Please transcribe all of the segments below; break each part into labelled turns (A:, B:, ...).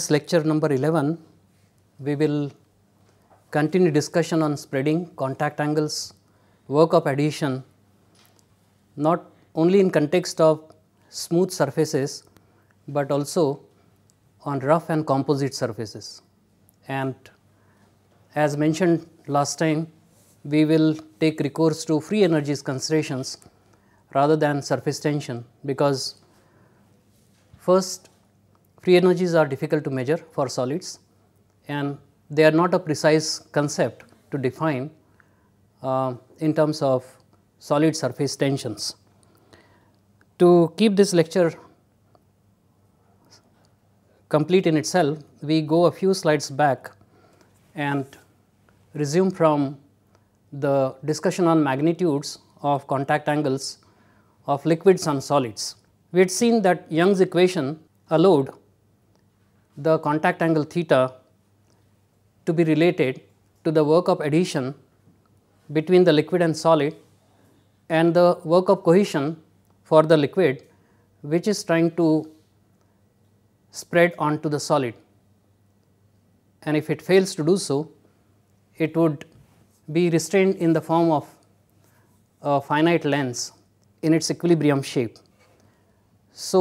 A: this lecture number 11, we will continue discussion on spreading, contact angles, work of adhesion, not only in context of smooth surfaces, but also on rough and composite surfaces. And as mentioned last time, we will take recourse to free energies considerations rather than surface tension because first Free energies are difficult to measure for solids and they are not a precise concept to define uh, in terms of solid surface tensions. To keep this lecture complete in itself, we go a few slides back and resume from the discussion on magnitudes of contact angles of liquids and solids. We had seen that Young's equation allowed the contact angle theta to be related to the work of adhesion between the liquid and solid and the work of cohesion for the liquid which is trying to spread onto the solid. And if it fails to do so, it would be restrained in the form of a finite lens in its equilibrium shape. So,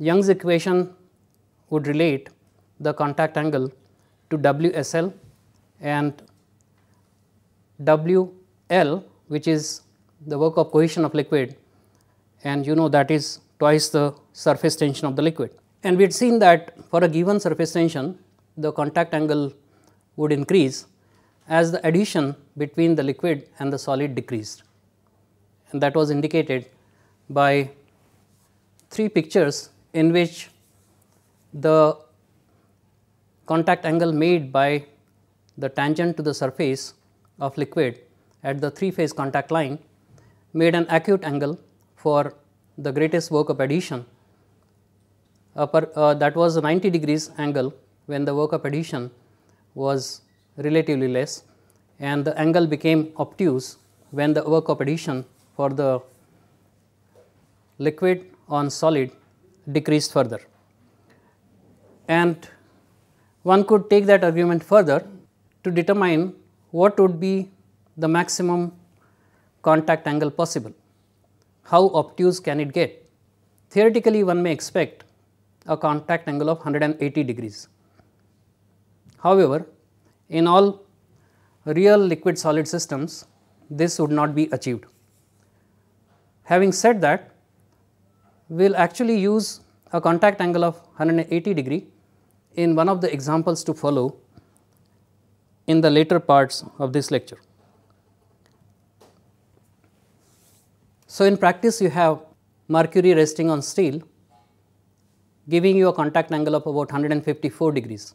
A: Young's equation would relate the contact angle to WSL and WL which is the work of cohesion of liquid and you know that is twice the surface tension of the liquid. And we had seen that for a given surface tension the contact angle would increase as the addition between the liquid and the solid decreased and that was indicated by three pictures in which the contact angle made by the tangent to the surface of liquid at the three phase contact line made an acute angle for the greatest work of adhesion upper, uh, that was 90 degrees angle when the work of adhesion was relatively less and the angle became obtuse when the work of adhesion for the liquid on solid decreased further and one could take that argument further to determine what would be the maximum contact angle possible. How obtuse can it get? Theoretically one may expect a contact angle of 180 degrees. However, in all real liquid solid systems this would not be achieved. Having said that, we will actually use a contact angle of 180 degree in one of the examples to follow in the later parts of this lecture. So, in practice you have mercury resting on steel giving you a contact angle of about 154 degrees.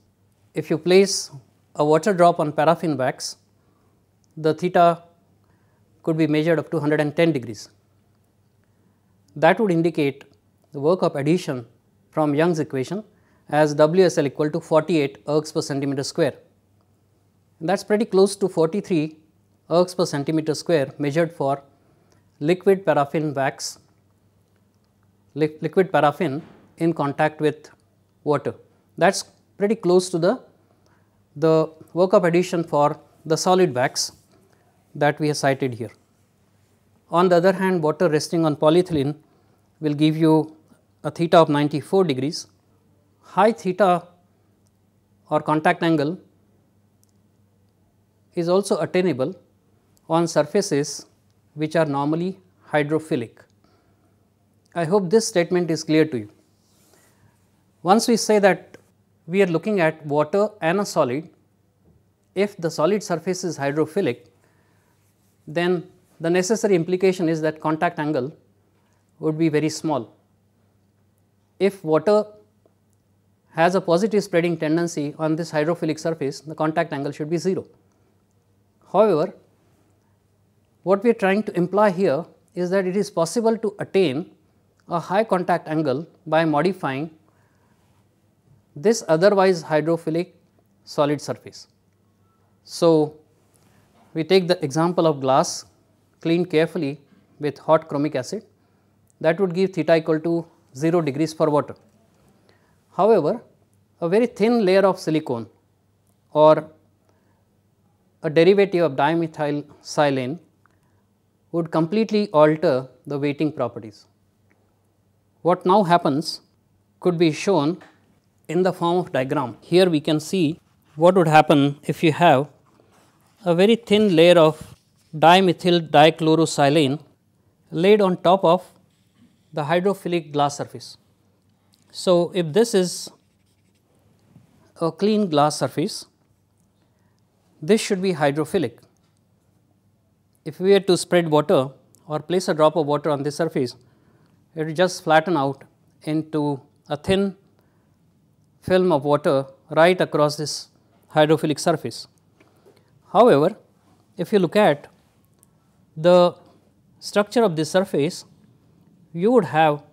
A: If you place a water drop on paraffin wax, the theta could be measured up to 110 degrees. That would indicate the work of addition from Young's equation as WSL equal to 48 ergs per centimeter square. That is pretty close to 43 ergs per centimeter square measured for liquid paraffin wax, li liquid paraffin in contact with water. That is pretty close to the, the work of addition for the solid wax that we have cited here. On the other hand, water resting on polyethylene will give you a theta of 94 degrees high theta or contact angle is also attainable on surfaces which are normally hydrophilic. I hope this statement is clear to you. Once we say that we are looking at water and a solid, if the solid surface is hydrophilic, then the necessary implication is that contact angle would be very small. If water has a positive spreading tendency on this hydrophilic surface, the contact angle should be 0. However, what we are trying to imply here is that it is possible to attain a high contact angle by modifying this otherwise hydrophilic solid surface. So, we take the example of glass cleaned carefully with hot chromic acid that would give theta equal to 0 degrees for water. However, a very thin layer of silicone or a derivative of dimethyl silane would completely alter the weighting properties. What now happens could be shown in the form of diagram. Here we can see what would happen if you have a very thin layer of dimethyl dichlorosilane laid on top of the hydrophilic glass surface. So, if this is a clean glass surface, this should be hydrophilic. If we were to spread water or place a drop of water on this surface, it will just flatten out into a thin film of water right across this hydrophilic surface. However, if you look at the structure of this surface, you would have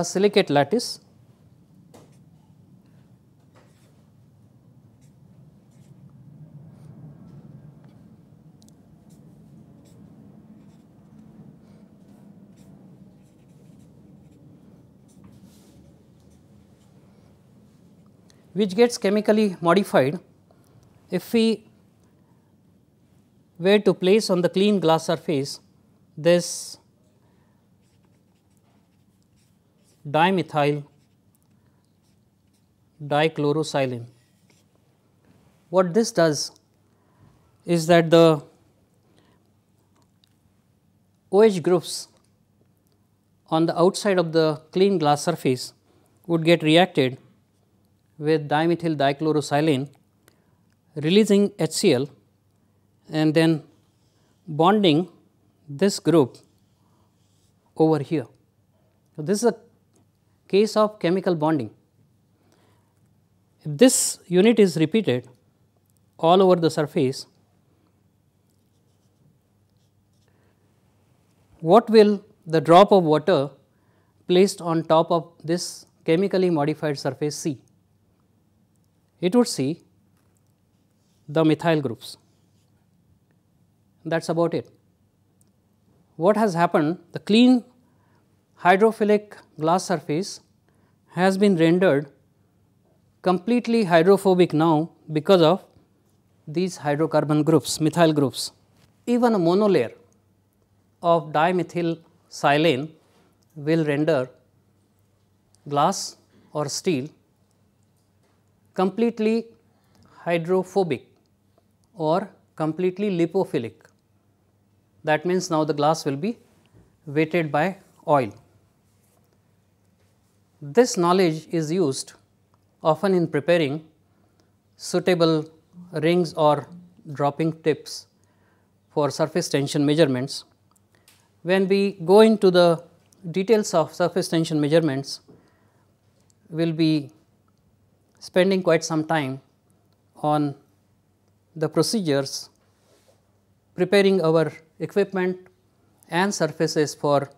A: a silicate lattice which gets chemically modified if we were to place on the clean glass surface this dimethyl dichlorosilane. What this does is that the OH groups on the outside of the clean glass surface would get reacted with dimethyl dichlorosilane releasing HCl and then bonding this group over here. So, this is a case of chemical bonding, if this unit is repeated all over the surface, what will the drop of water placed on top of this chemically modified surface see? It would see the methyl groups. That is about it. What has happened? The clean hydrophilic glass surface has been rendered completely hydrophobic now because of these hydrocarbon groups, methyl groups. Even a monolayer of dimethyl silane will render glass or steel completely hydrophobic or completely lipophilic. That means now the glass will be weighted by oil. This knowledge is used often in preparing suitable rings or dropping tips for surface tension measurements. When we go into the details of surface tension measurements, we will be spending quite some time on the procedures preparing our equipment and surfaces for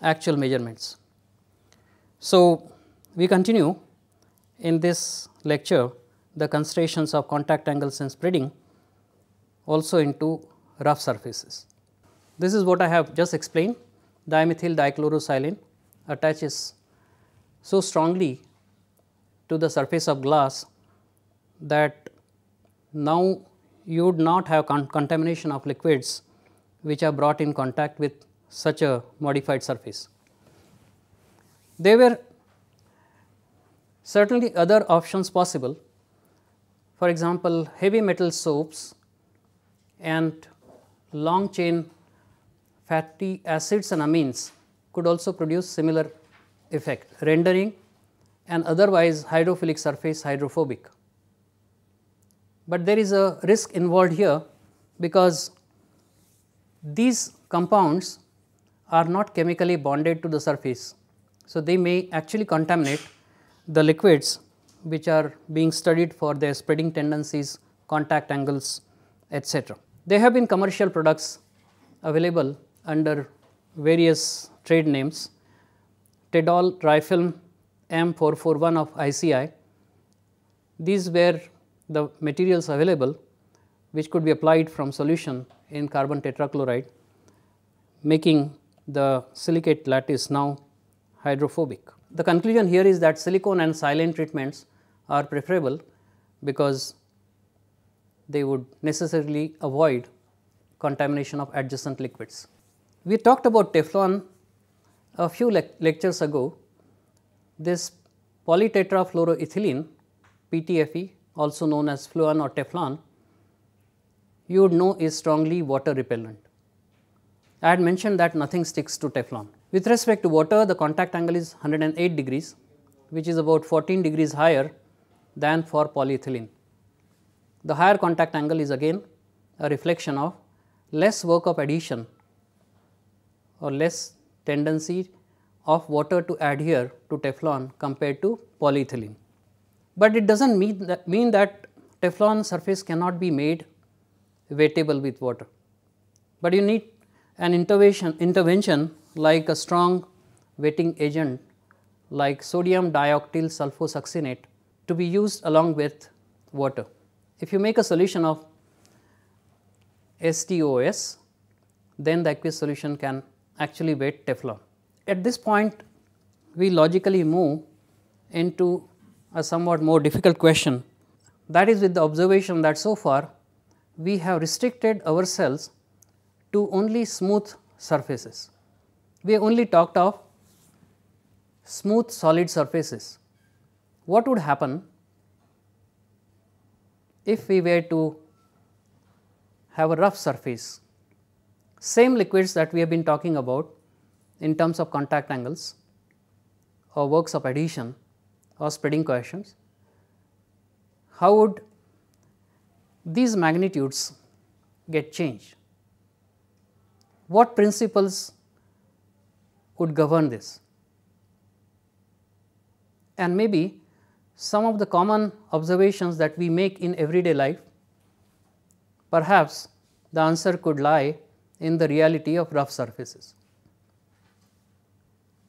A: actual measurements. So, we continue in this lecture the considerations of contact angles and spreading also into rough surfaces. This is what I have just explained dimethyl dichlorosilane attaches so strongly to the surface of glass that now you would not have con contamination of liquids which are brought in contact with such a modified surface. There were certainly other options possible. For example, heavy metal soaps and long chain fatty acids and amines could also produce similar effect, rendering an otherwise hydrophilic surface hydrophobic. But there is a risk involved here because these compounds are not chemically bonded to the surface. So, they may actually contaminate the liquids which are being studied for their spreading tendencies, contact angles, etc. There have been commercial products available under various trade names. Tedol, Trifilm M441 of ICI, these were the materials available which could be applied from solution in carbon tetrachloride making the silicate lattice now hydrophobic. The conclusion here is that silicone and silane treatments are preferable because they would necessarily avoid contamination of adjacent liquids. We talked about Teflon a few le lectures ago. This polytetrafluoroethylene PTFE also known as fluon or Teflon you would know is strongly water repellent. I had mentioned that nothing sticks to Teflon. With respect to water, the contact angle is 108 degrees, which is about 14 degrees higher than for polyethylene. The higher contact angle is again a reflection of less work of adhesion or less tendency of water to adhere to Teflon compared to polyethylene. But it does not mean that, mean that Teflon surface cannot be made wettable with water, but you need an intervention, intervention like a strong wetting agent like sodium dioctyl sulfosuccinate to be used along with water. If you make a solution of STOS, then the aqueous solution can actually wet Teflon. At this point, we logically move into a somewhat more difficult question that is with the observation that so far we have restricted ourselves to only smooth surfaces we only talked of smooth solid surfaces. What would happen if we were to have a rough surface? Same liquids that we have been talking about in terms of contact angles or works of adhesion or spreading coefficients. How would these magnitudes get changed? What principles would govern this. And maybe some of the common observations that we make in everyday life, perhaps the answer could lie in the reality of rough surfaces.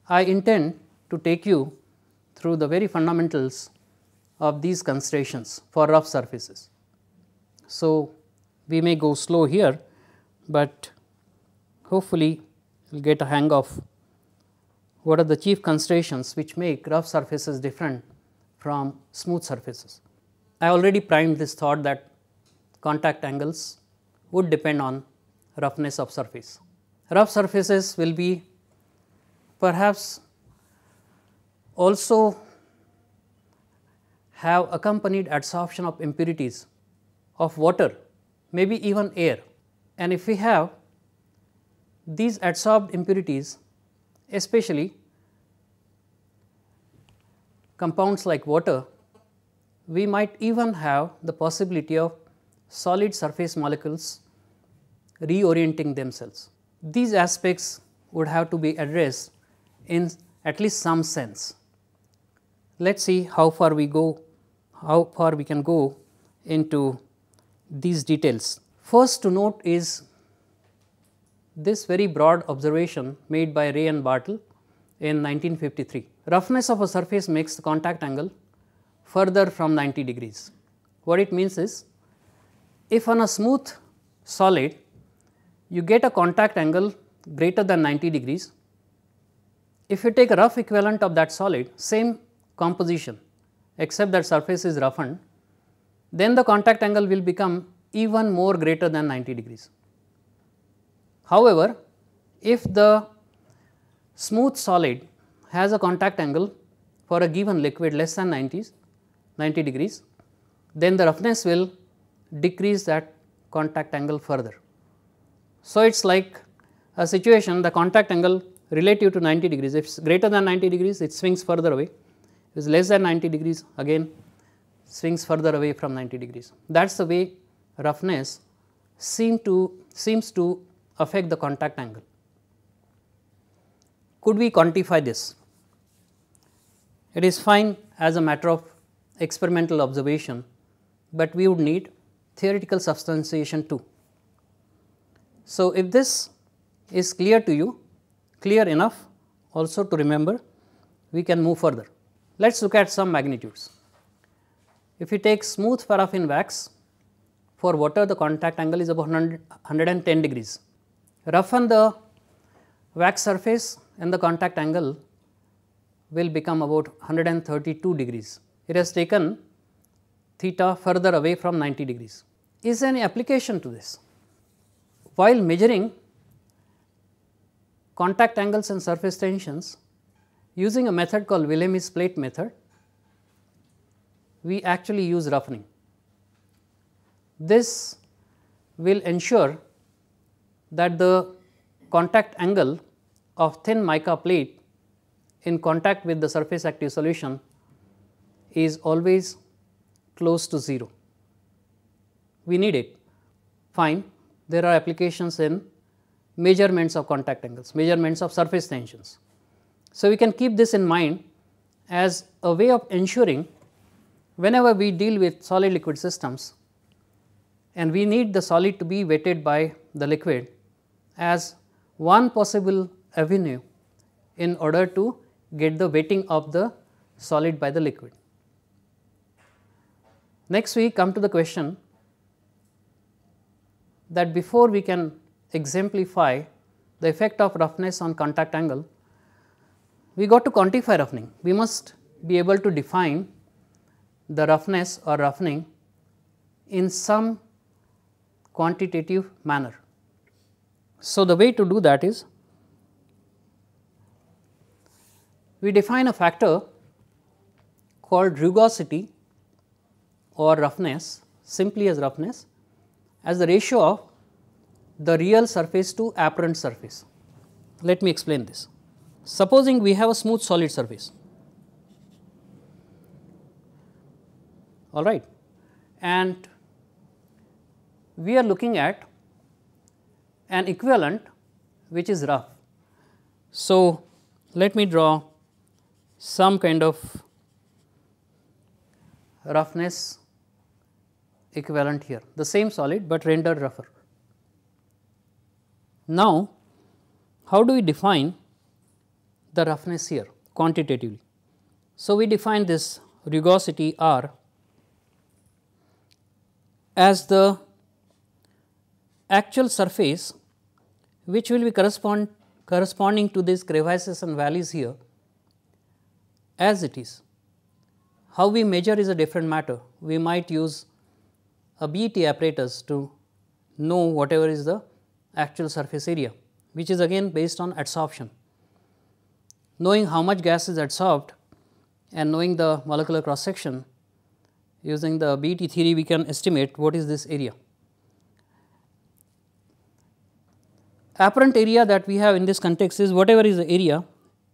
A: I intend to take you through the very fundamentals of these considerations for rough surfaces. So, we may go slow here, but hopefully, we will get a hang of what are the chief considerations which make rough surfaces different from smooth surfaces. I already primed this thought that contact angles would depend on roughness of surface. Rough surfaces will be perhaps also have accompanied adsorption of impurities of water, maybe even air. And if we have these adsorbed impurities especially compounds like water, we might even have the possibility of solid surface molecules reorienting themselves. These aspects would have to be addressed in at least some sense. Let us see how far we go, how far we can go into these details. First to note is this very broad observation made by Ray and Bartle in 1953. Roughness of a surface makes the contact angle further from 90 degrees. What it means is, if on a smooth solid you get a contact angle greater than 90 degrees, if you take a rough equivalent of that solid same composition except that surface is roughened, then the contact angle will become even more greater than 90 degrees. However, if the smooth solid has a contact angle for a given liquid less than 90s, 90 degrees, then the roughness will decrease that contact angle further. So, it is like a situation the contact angle relative to 90 degrees, if it is greater than 90 degrees it swings further away, if it is less than 90 degrees again swings further away from 90 degrees. That is the way roughness seem to seems to affect the contact angle. Could we quantify this? It is fine as a matter of experimental observation, but we would need theoretical substantiation too. So, if this is clear to you, clear enough also to remember, we can move further. Let us look at some magnitudes. If we take smooth paraffin wax, for water the contact angle is about 100, 110 degrees roughen the wax surface and the contact angle will become about 132 degrees. It has taken theta further away from 90 degrees. Is an application to this? While measuring contact angles and surface tensions using a method called Willemis plate method, we actually use roughening. This will ensure that the contact angle of thin mica plate in contact with the surface active solution is always close to 0. We need it. Fine, there are applications in measurements of contact angles, measurements of surface tensions. So, we can keep this in mind as a way of ensuring whenever we deal with solid liquid systems and we need the solid to be wetted by the liquid, as one possible avenue in order to get the wetting of the solid by the liquid. Next we come to the question that before we can exemplify the effect of roughness on contact angle, we got to quantify roughening. We must be able to define the roughness or roughening in some quantitative manner. So, the way to do that is we define a factor called rugosity or roughness simply as roughness as the ratio of the real surface to apparent surface. Let me explain this. Supposing we have a smooth solid surface, all right, and we are looking at an equivalent which is rough. So, let me draw some kind of roughness equivalent here, the same solid, but rendered rougher. Now, how do we define the roughness here quantitatively? So, we define this rugosity R as the actual surface which will be correspond corresponding to these crevices and valleys here as it is. How we measure is a different matter. We might use a BT apparatus to know whatever is the actual surface area, which is again based on adsorption. Knowing how much gas is adsorbed and knowing the molecular cross section using the BT theory we can estimate what is this area. apparent area that we have in this context is whatever is the area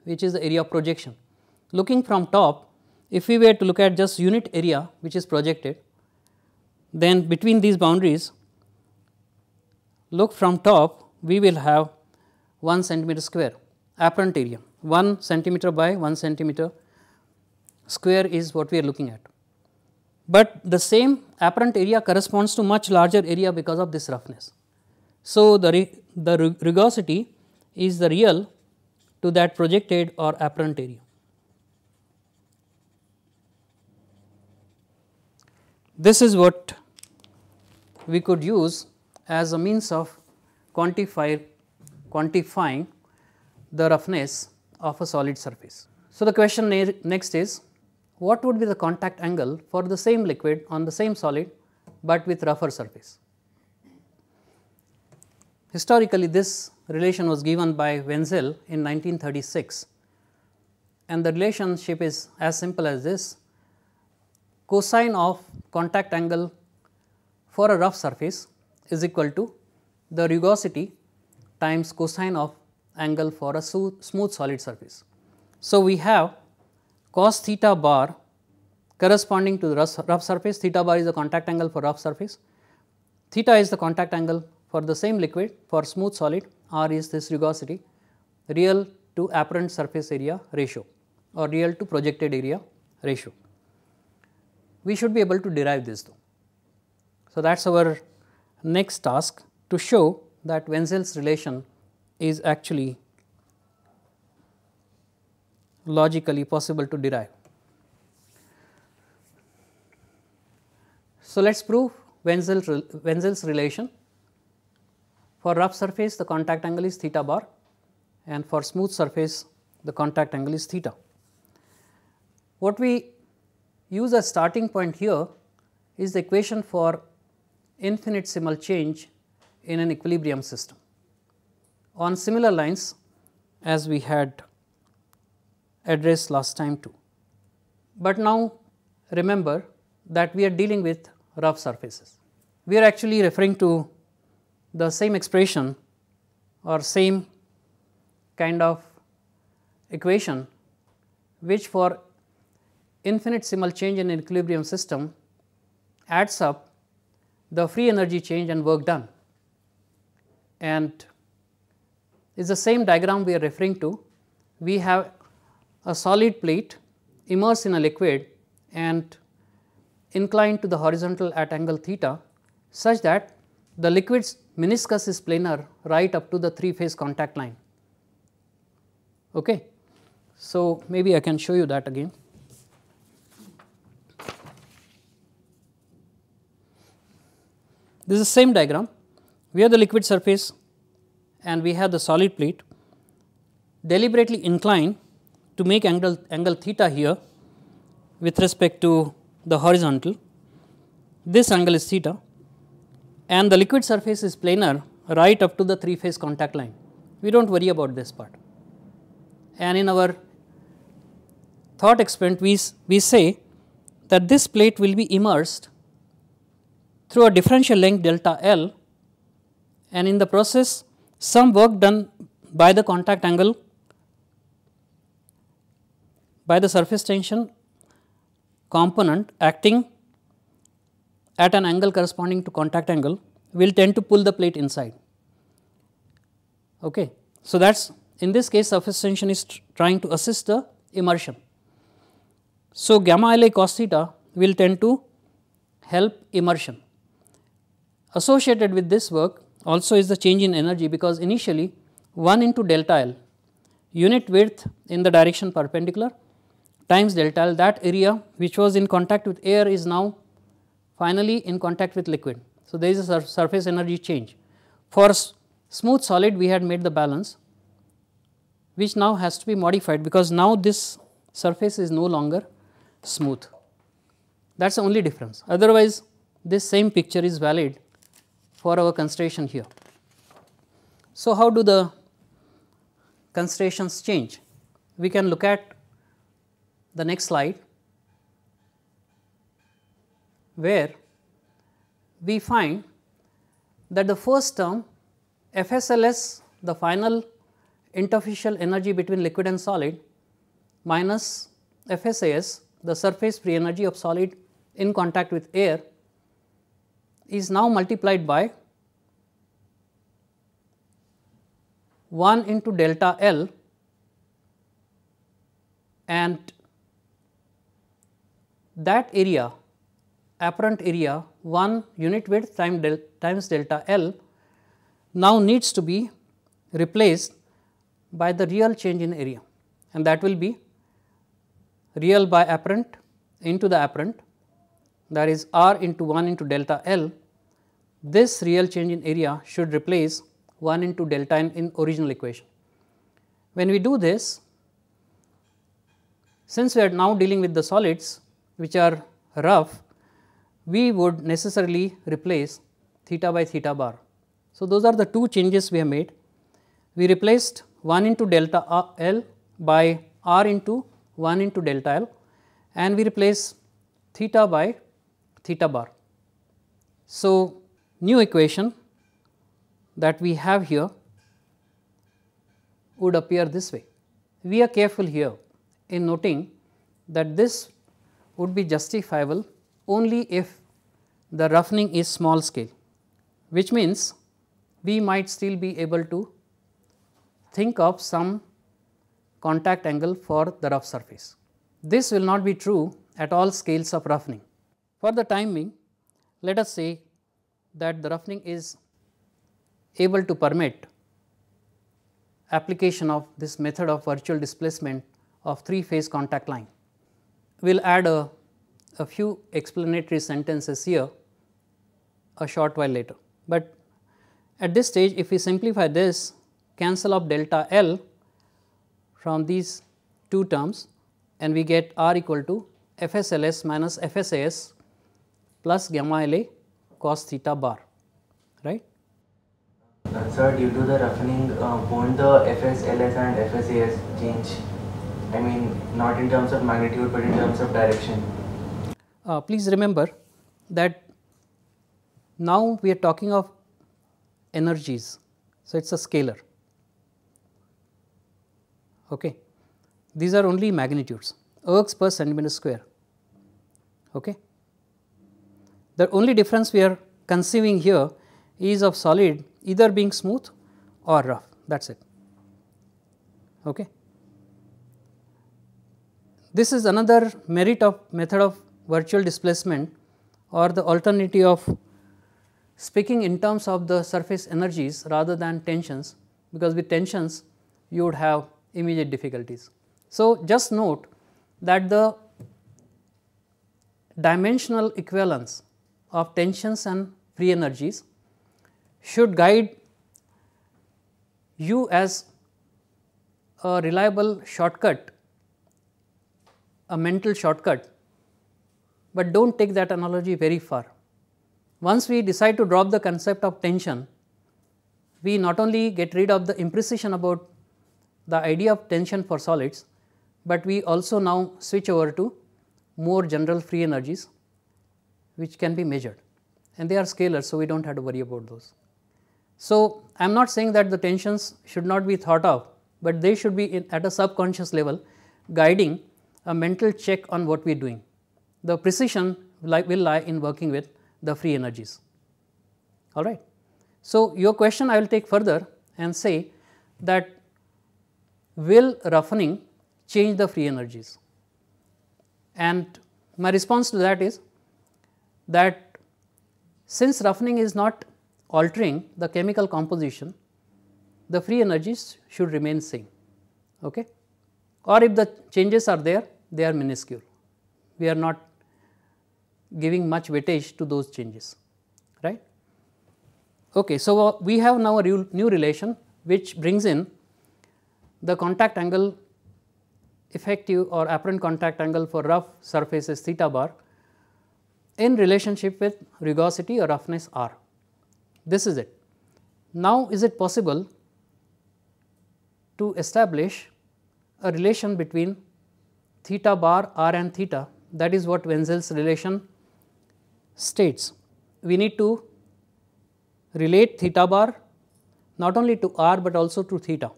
A: which is the area of projection. Looking from top, if we were to look at just unit area which is projected, then between these boundaries, look from top, we will have 1 centimeter square apparent area, 1 centimeter by 1 centimeter square is what we are looking at. But the same apparent area corresponds to much larger area because of this roughness. So, the the rugosity is the real to that projected or apparent area. This is what we could use as a means of quantifying the roughness of a solid surface. So, the question next is what would be the contact angle for the same liquid on the same solid, but with rougher surface. Historically, this relation was given by Wenzel in 1936 and the relationship is as simple as this cosine of contact angle for a rough surface is equal to the rugosity times cosine of angle for a smooth solid surface. So, we have cos theta bar corresponding to the rough, rough surface, theta bar is the contact angle for rough surface, theta is the contact angle for the same liquid, for smooth solid, R is this rugosity, real to apparent surface area ratio or real to projected area ratio. We should be able to derive this though. So, that is our next task to show that Wenzel's relation is actually logically possible to derive. So, let us prove Wenzel's, Wenzel's relation for rough surface the contact angle is theta bar and for smooth surface the contact angle is theta. What we use as starting point here is the equation for infinitesimal change in an equilibrium system. On similar lines as we had addressed last time too. But now remember that we are dealing with rough surfaces. We are actually referring to the same expression or same kind of equation which for infinitesimal change in equilibrium system adds up the free energy change and work done and is the same diagram we are referring to. We have a solid plate immersed in a liquid and inclined to the horizontal at angle theta such that the liquid's meniscus is planar right up to the three phase contact line. Okay. So, maybe I can show you that again. This is the same diagram. We have the liquid surface and we have the solid plate deliberately inclined to make angle, angle theta here with respect to the horizontal. This angle is theta and the liquid surface is planar right up to the three phase contact line. We do not worry about this part. And in our thought experiment we, we say that this plate will be immersed through a differential length delta L and in the process some work done by the contact angle by the surface tension component acting at an angle corresponding to contact angle will tend to pull the plate inside. Okay. So, that is in this case surface tension is tr trying to assist the immersion. So, gamma L A cos theta will tend to help immersion. Associated with this work also is the change in energy because initially 1 into delta L unit width in the direction perpendicular times delta L that area which was in contact with air is now finally in contact with liquid. So, there is a sur surface energy change. For smooth solid we had made the balance which now has to be modified because now this surface is no longer smooth. That is the only difference. Otherwise, this same picture is valid for our concentration here. So, how do the concentrations change? We can look at the next slide where we find that the first term FSLS the final interfacial energy between liquid and solid minus FSAS the surface free energy of solid in contact with air is now multiplied by 1 into delta L and that area apparent area 1 unit width time del times delta L now needs to be replaced by the real change in area and that will be real by apparent into the apparent that is r into 1 into delta L. This real change in area should replace 1 into delta n in original equation. When we do this, since we are now dealing with the solids which are rough, we would necessarily replace theta by theta bar. So, those are the two changes we have made. We replaced 1 into delta L by R into 1 into delta L and we replace theta by theta bar. So, new equation that we have here would appear this way. We are careful here in noting that this would be justifiable only if the roughening is small scale, which means we might still be able to think of some contact angle for the rough surface. This will not be true at all scales of roughening. For the time being, let us say that the roughening is able to permit application of this method of virtual displacement of three phase contact line. We will add a a few explanatory sentences here a short while later. But at this stage if we simplify this cancel of delta L from these two terms and we get R equal to FSLS minus FSAS plus gamma LA cos theta bar right. Uh, sir due to the roughening uh, won't the FSLS and FSAS change I mean not in terms of magnitude but in terms of direction. Uh, please remember that now we are talking of energies. So, it is a scalar. Okay. These are only magnitudes, ergs per centimeter square. Okay. The only difference we are conceiving here is of solid either being smooth or rough that is it. Okay. This is another merit of method of virtual displacement or the alternative of speaking in terms of the surface energies rather than tensions because with tensions you would have immediate difficulties. So, just note that the dimensional equivalence of tensions and free energies should guide you as a reliable shortcut, a mental shortcut but do not take that analogy very far. Once we decide to drop the concept of tension, we not only get rid of the imprecision about the idea of tension for solids, but we also now switch over to more general free energies which can be measured and they are scalar. So, we do not have to worry about those. So, I am not saying that the tensions should not be thought of, but they should be at a subconscious level guiding a mental check on what we are doing the precision li will lie in working with the free energies. All right. So, your question I will take further and say that will roughening change the free energies? And my response to that is that since roughening is not altering the chemical composition, the free energies should remain same. Okay? Or if the changes are there, they are minuscule. We are not giving much weightage to those changes, right. Okay, so, uh, we have now a new relation which brings in the contact angle effective or apparent contact angle for rough surfaces theta bar in relationship with rugosity or roughness r. This is it. Now, is it possible to establish a relation between theta bar r and theta that is what Wenzel's relation states we need to relate theta bar not only to r but also to theta.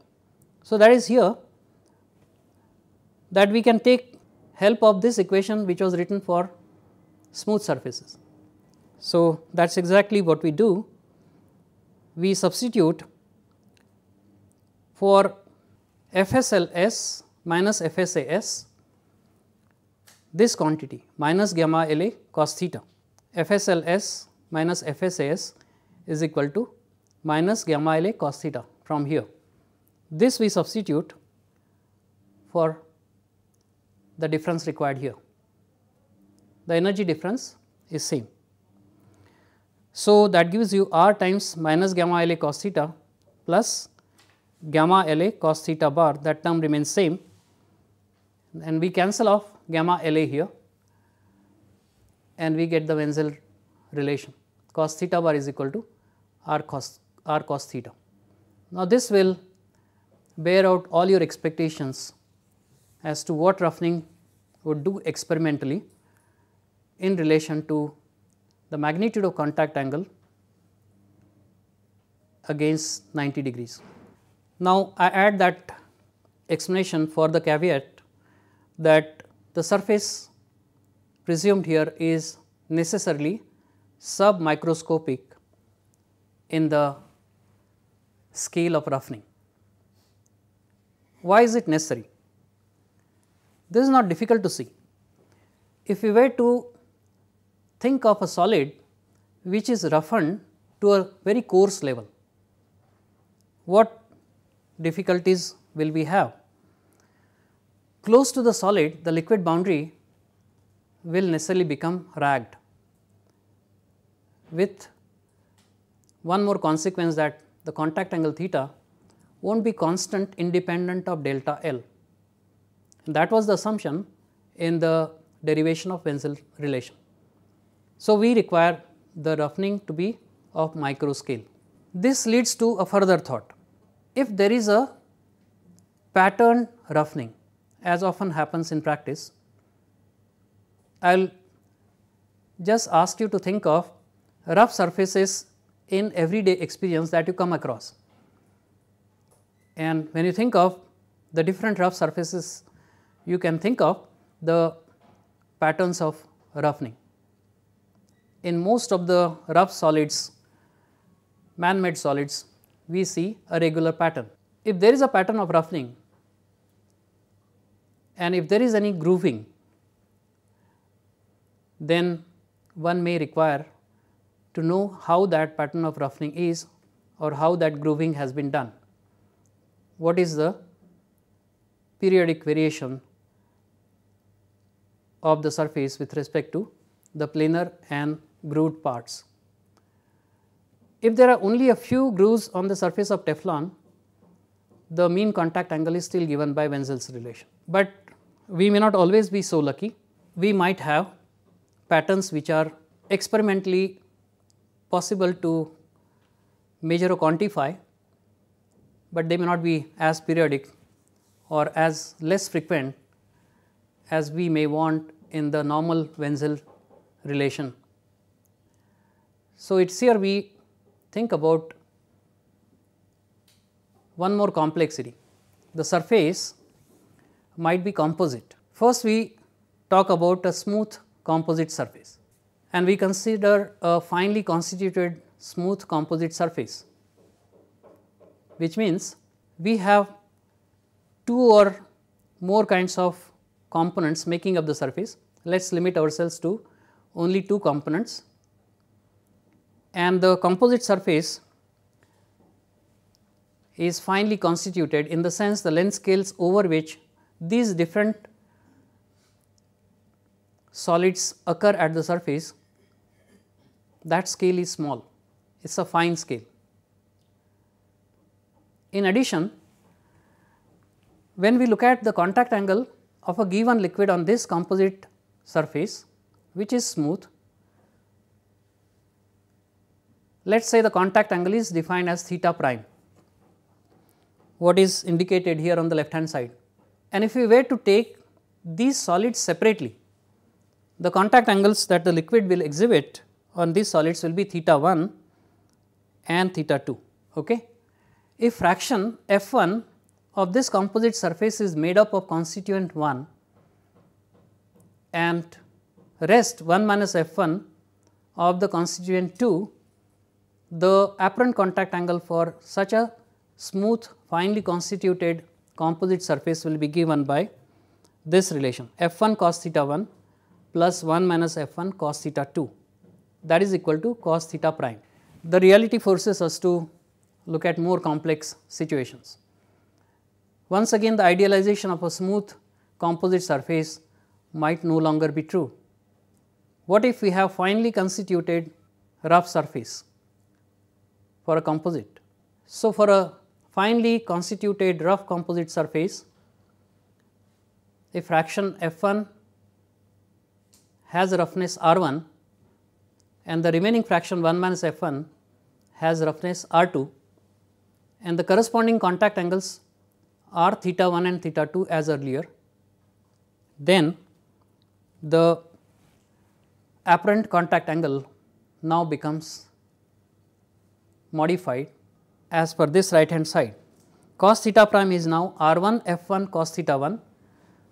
A: So, that is here that we can take help of this equation which was written for smooth surfaces. So, that is exactly what we do. We substitute for FSLS minus FSAS this quantity minus gamma LA cos theta. FSLS minus FSAS is equal to minus gamma L A cos theta from here. This we substitute for the difference required here. The energy difference is same. So, that gives you R times minus gamma L A cos theta plus gamma L A cos theta bar that term remains same and we cancel off gamma L A here and we get the Wenzel relation cos theta bar is equal to r cos r cos theta. Now, this will bear out all your expectations as to what roughening would do experimentally in relation to the magnitude of contact angle against 90 degrees. Now, I add that explanation for the caveat that the surface presumed here is necessarily submicroscopic in the scale of roughening. Why is it necessary? This is not difficult to see. If we were to think of a solid which is roughened to a very coarse level, what difficulties will we have? Close to the solid, the liquid boundary will necessarily become ragged with one more consequence that the contact angle theta will not be constant independent of delta L. That was the assumption in the derivation of Wenzel relation. So, we require the roughening to be of micro scale. This leads to a further thought. If there is a pattern roughening as often happens in practice, I will just ask you to think of rough surfaces in everyday experience that you come across. And when you think of the different rough surfaces, you can think of the patterns of roughening. In most of the rough solids, man-made solids, we see a regular pattern. If there is a pattern of roughening and if there is any grooving then one may require to know how that pattern of roughening is or how that grooving has been done. What is the periodic variation of the surface with respect to the planar and grooved parts. If there are only a few grooves on the surface of Teflon, the mean contact angle is still given by Wenzel's relation. But we may not always be so lucky. We might have patterns which are experimentally possible to measure or quantify, but they may not be as periodic or as less frequent as we may want in the normal Wenzel relation. So, it is here we think about one more complexity. The surface might be composite. First, we talk about a smooth composite surface and we consider a finely constituted smooth composite surface which means we have two or more kinds of components making up the surface. Let us limit ourselves to only two components and the composite surface is finely constituted in the sense the length scales over which these different solids occur at the surface, that scale is small, it is a fine scale. In addition, when we look at the contact angle of a given liquid on this composite surface, which is smooth, let us say the contact angle is defined as theta prime, what is indicated here on the left hand side. And if we were to take these solids separately, the contact angles that the liquid will exhibit on these solids will be theta 1 and theta 2. Okay. If fraction f 1 of this composite surface is made up of constituent 1 and rest 1 minus f 1 of the constituent 2, the apparent contact angle for such a smooth finely constituted composite surface will be given by this relation f 1 cos theta 1 plus 1 minus f1 cos theta 2 that is equal to cos theta prime. The reality forces us to look at more complex situations. Once again the idealization of a smooth composite surface might no longer be true. What if we have finely constituted rough surface for a composite? So, for a finely constituted rough composite surface, a fraction f 1 has roughness R 1 and the remaining fraction 1 minus F 1 has roughness R 2 and the corresponding contact angles are theta 1 and theta 2 as earlier. Then the apparent contact angle now becomes modified as per this right hand side. Cos theta prime is now r 1 f 1 cos theta 1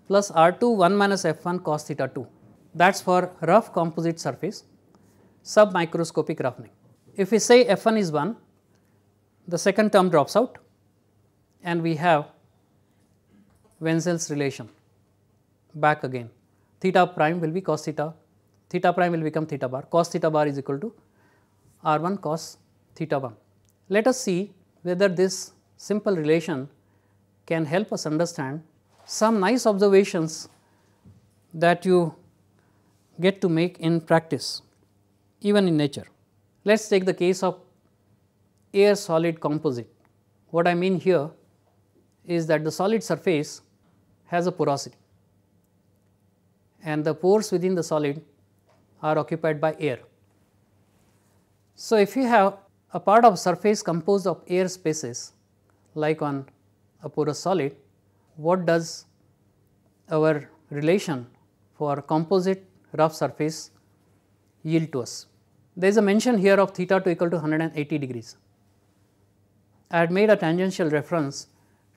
A: plus r 2 1 minus f 1 cos theta 2 that is for rough composite surface submicroscopic roughening. If we say f 1 is 1, the second term drops out and we have Wenzel's relation back again theta prime will be cos theta, theta prime will become theta bar, cos theta bar is equal to r 1 cos theta 1. Let us see whether this simple relation can help us understand some nice observations that you get to make in practice even in nature. Let us take the case of air solid composite. What I mean here is that the solid surface has a porosity and the pores within the solid are occupied by air. So, if you have a part of surface composed of air spaces like on a porous solid, what does our relation for composite rough surface yield to us. There is a mention here of theta 2 equal to 180 degrees. I had made a tangential reference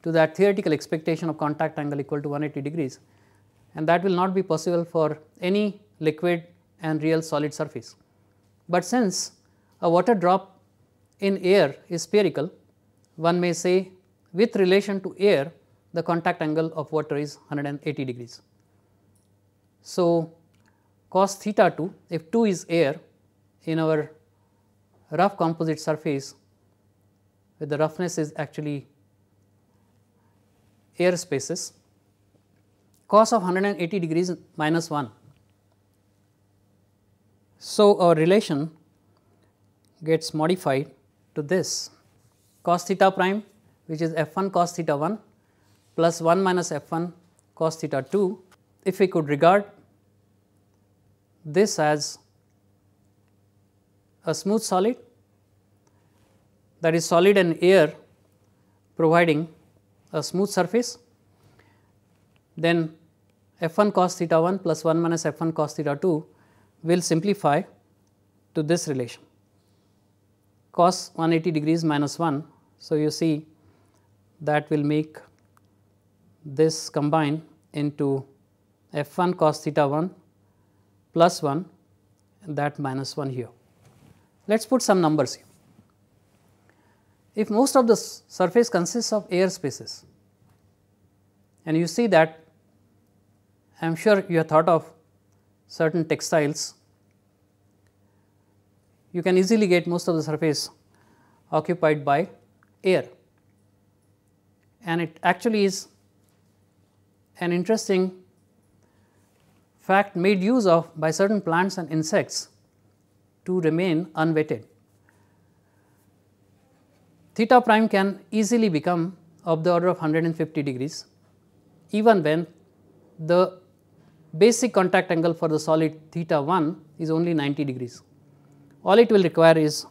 A: to that theoretical expectation of contact angle equal to 180 degrees and that will not be possible for any liquid and real solid surface. But since a water drop in air is spherical, one may say with relation to air the contact angle of water is 180 degrees. So, cos theta 2 if 2 is air in our rough composite surface where the roughness is actually air spaces cos of 180 degrees minus 1. So, our relation gets modified to this cos theta prime which is f 1 cos theta 1 plus 1 minus f 1 cos theta 2 if we could regard this as a smooth solid that is solid and air providing a smooth surface. Then f 1 cos theta 1 plus 1 minus f 1 cos theta 2 will simplify to this relation cos 180 degrees minus 1. So, you see that will make this combine into f 1 cos theta 1 plus 1 and that minus 1 here. Let us put some numbers here. If most of the surface consists of air spaces and you see that I am sure you have thought of certain textiles, you can easily get most of the surface occupied by air and it actually is an interesting fact made use of by certain plants and insects to remain unwetted. Theta prime can easily become of the order of 150 degrees even when the basic contact angle for the solid theta 1 is only 90 degrees. All it will require is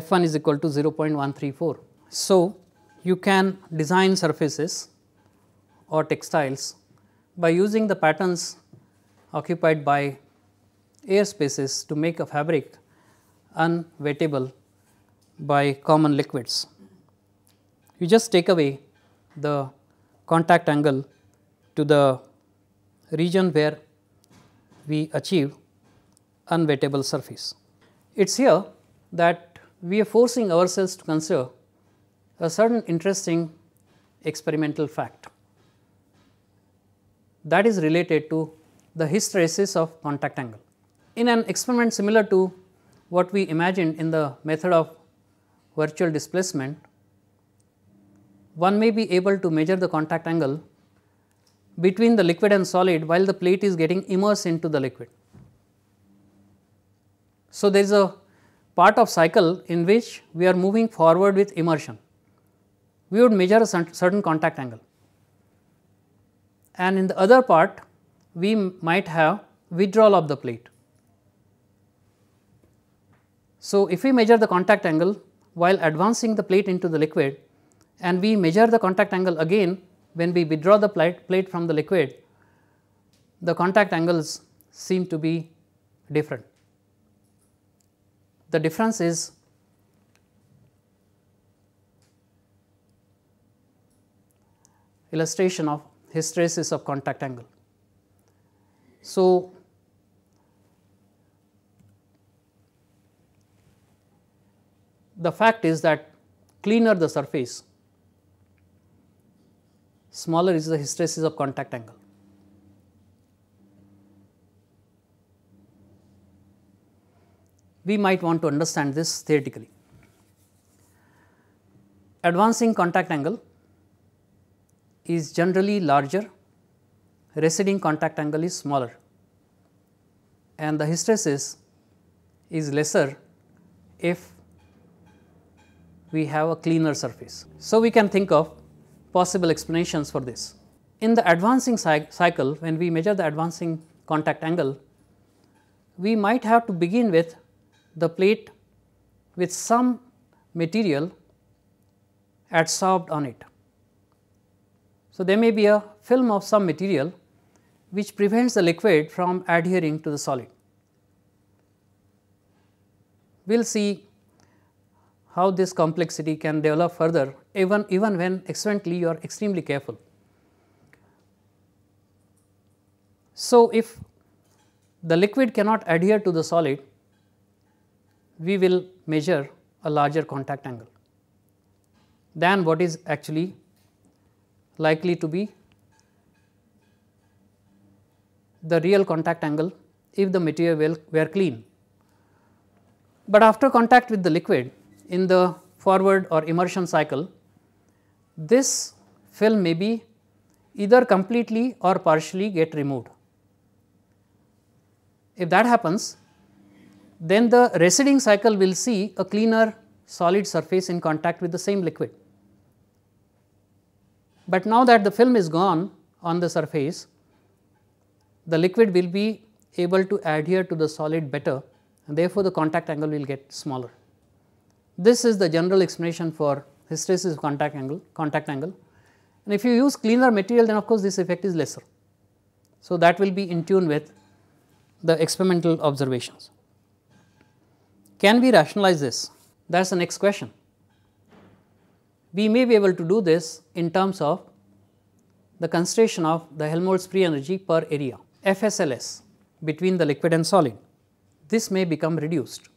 A: f 1 is equal to 0.134. So, you can design surfaces or textiles by using the patterns occupied by air spaces to make a fabric unwettable by common liquids. You just take away the contact angle to the region where we achieve unwettable surface. It is here that we are forcing ourselves to consider a certain interesting experimental fact that is related to the hysteresis of contact angle. In an experiment similar to what we imagined in the method of virtual displacement, one may be able to measure the contact angle between the liquid and solid while the plate is getting immersed into the liquid. So, there is a part of cycle in which we are moving forward with immersion. We would measure a certain contact angle and in the other part we might have withdrawal of the plate. So, if we measure the contact angle while advancing the plate into the liquid and we measure the contact angle again when we withdraw the plate, plate from the liquid, the contact angles seem to be different. The difference is illustration of hysteresis of contact angle. So, the fact is that cleaner the surface, smaller is the hysteresis of contact angle. We might want to understand this theoretically. Advancing contact angle is generally larger receding contact angle is smaller and the hysteresis is lesser if we have a cleaner surface. So, we can think of possible explanations for this. In the advancing cycle, when we measure the advancing contact angle, we might have to begin with the plate with some material adsorbed on it. So, there may be a film of some material which prevents the liquid from adhering to the solid. We will see how this complexity can develop further even, even when excellently you are extremely careful. So, if the liquid cannot adhere to the solid, we will measure a larger contact angle than what is actually likely to be the real contact angle if the material were clean. But after contact with the liquid in the forward or immersion cycle, this film may be either completely or partially get removed. If that happens, then the receding cycle will see a cleaner solid surface in contact with the same liquid. But now that the film is gone on the surface, the liquid will be able to adhere to the solid better and therefore, the contact angle will get smaller. This is the general explanation for hysteresis contact angle contact angle and if you use cleaner material then of course, this effect is lesser. So, that will be in tune with the experimental observations. Can we rationalize this? That is the next question. We may be able to do this in terms of the concentration of the Helmholtz free energy per area. FSLS between the liquid and solid. This may become reduced.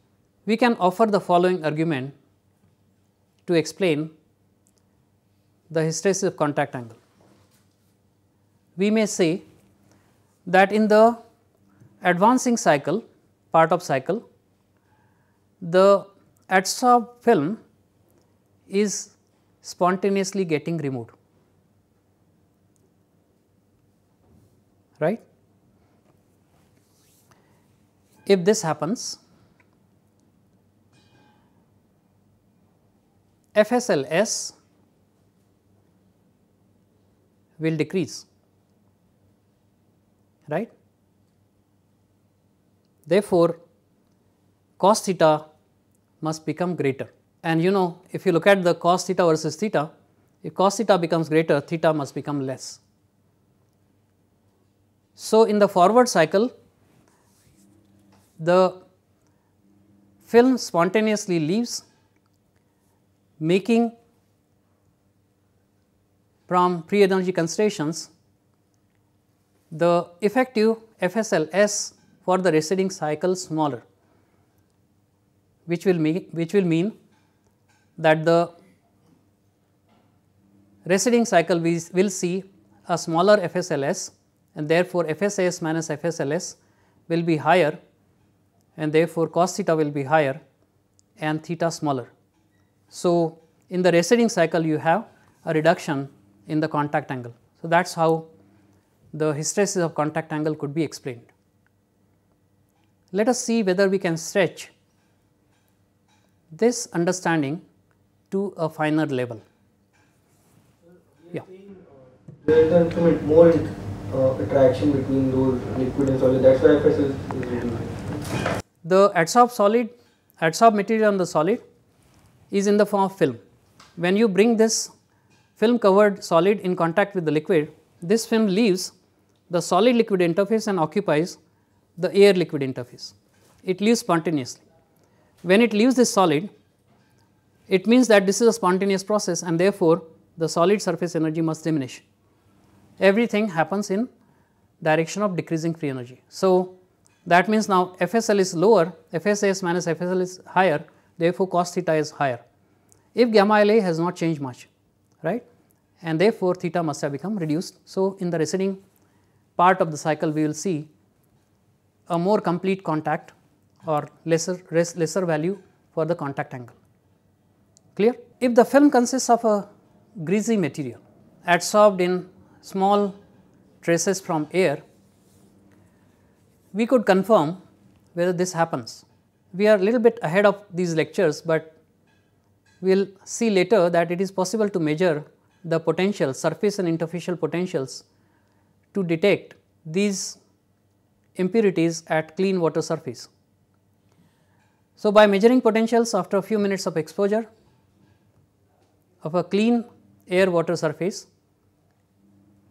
A: We can offer the following argument to explain the hysteresis of contact angle. We may say that in the advancing cycle part of cycle the adsorbed film is spontaneously getting removed right if this happens, FSLS will decrease, right. Therefore, cos theta must become greater and you know if you look at the cos theta versus theta, if cos theta becomes greater, theta must become less. So, in the forward cycle, the film spontaneously leaves making from pre energy concentrations the effective FSLS for the receding cycle smaller which will mean which will mean that the receding cycle we will see a smaller FSLS and therefore, FSAS minus FSLS will be higher and therefore, cos theta will be higher and theta smaller. So, in the receding cycle you have a reduction in the contact angle. So, that is how the hysteresis of contact angle could be explained. Let us see whether we can stretch this understanding to a finer level. Yeah. There is more uh, attraction between those liquid and solid. That is why FS is, the adsorbed solid, adsorbed material on the solid is in the form of film. When you bring this film covered solid in contact with the liquid, this film leaves the solid liquid interface and occupies the air liquid interface. It leaves spontaneously. When it leaves this solid, it means that this is a spontaneous process and therefore, the solid surface energy must diminish. Everything happens in direction of decreasing free energy. So, that means now FSL is lower, FSS minus FSL is higher, therefore cos theta is higher. If gamma LA has not changed much, right? And therefore theta must have become reduced. So, in the receding part of the cycle, we will see a more complete contact or lesser lesser value for the contact angle. Clear? If the film consists of a greasy material adsorbed in small traces from air, we could confirm whether this happens. We are a little bit ahead of these lectures, but we will see later that it is possible to measure the potential surface and interfacial potentials to detect these impurities at clean water surface. So, by measuring potentials after a few minutes of exposure of a clean air water surface,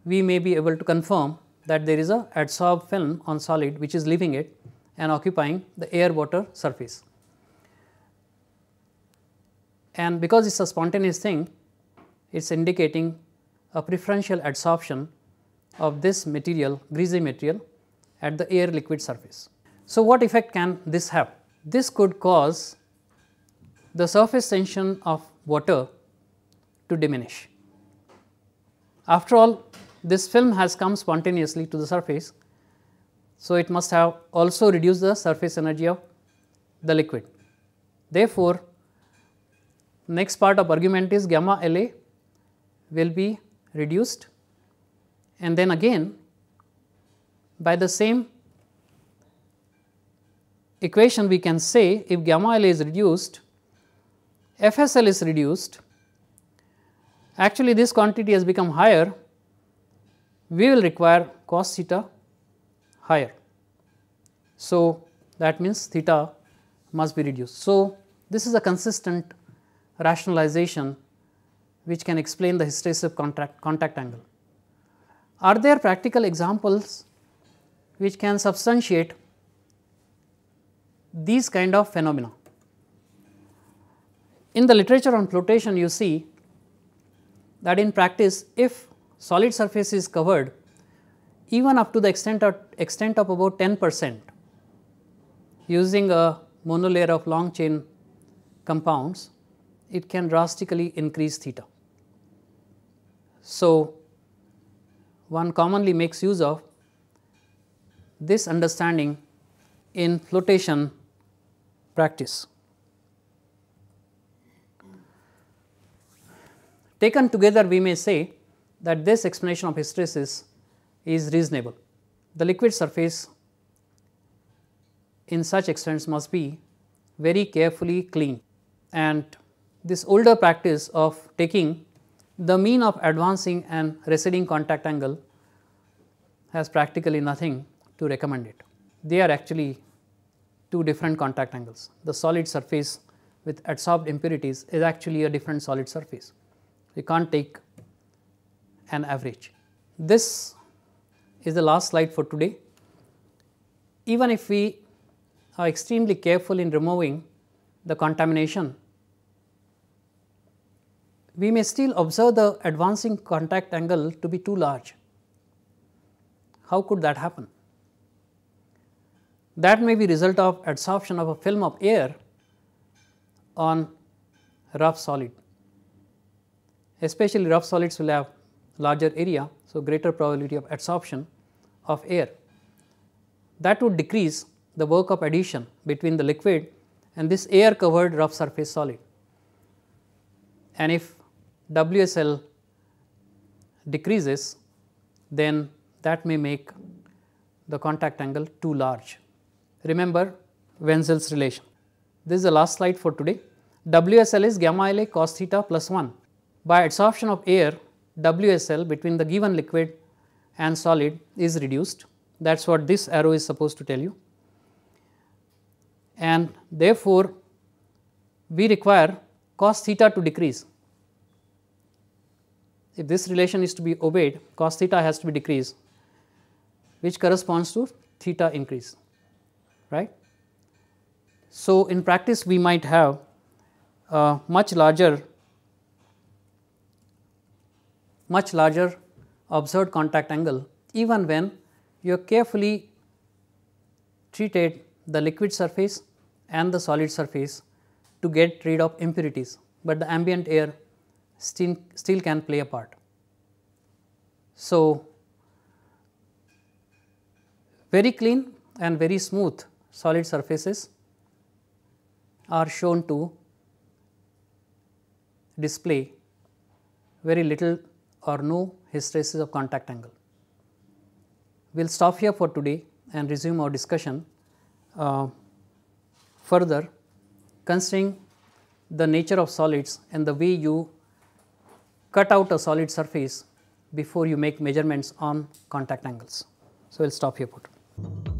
A: we may be able to confirm that there is a adsorb film on solid which is leaving it and occupying the air water surface. And because it is a spontaneous thing, it is indicating a preferential adsorption of this material, greasy material at the air liquid surface. So, what effect can this have? This could cause the surface tension of water to diminish. After all, this film has come spontaneously to the surface. So, it must have also reduced the surface energy of the liquid. Therefore, next part of argument is gamma LA will be reduced and then again by the same equation we can say if gamma la is reduced, FSL is reduced. Actually, this quantity has become higher we will require cos theta higher. So, that means theta must be reduced. So, this is a consistent rationalization which can explain the hysteresis contact, contact angle. Are there practical examples which can substantiate these kind of phenomena? In the literature on flotation you see that in practice if solid surface is covered even up to the extent of, extent of about 10 percent using a monolayer of long chain compounds, it can drastically increase theta. So, one commonly makes use of this understanding in flotation practice. Taken together we may say that this explanation of hysteresis is reasonable. The liquid surface in such experiments must be very carefully cleaned and this older practice of taking the mean of advancing and receding contact angle has practically nothing to recommend it. They are actually two different contact angles. The solid surface with adsorbed impurities is actually a different solid surface. You can't take an average. This is the last slide for today. Even if we are extremely careful in removing the contamination, we may still observe the advancing contact angle to be too large. How could that happen? That may be result of adsorption of a film of air on rough solid. Especially rough solids will have larger area, so greater probability of adsorption of air. That would decrease the work of addition between the liquid and this air covered rough surface solid. And if WSL decreases, then that may make the contact angle too large. Remember Wenzel's relation. This is the last slide for today. WSL is gamma L A cos theta plus 1. By adsorption of air, WSL between the given liquid and solid is reduced that is what this arrow is supposed to tell you. And therefore, we require cos theta to decrease. If this relation is to be obeyed, cos theta has to be decreased which corresponds to theta increase, right. So, in practice we might have a much larger much larger observed contact angle even when you carefully treated the liquid surface and the solid surface to get rid of impurities, but the ambient air still, still can play a part. So, very clean and very smooth solid surfaces are shown to display very little or no hysteresis of contact angle. We will stop here for today and resume our discussion uh, further considering the nature of solids and the way you cut out a solid surface before you make measurements on contact angles. So, we will stop here for today.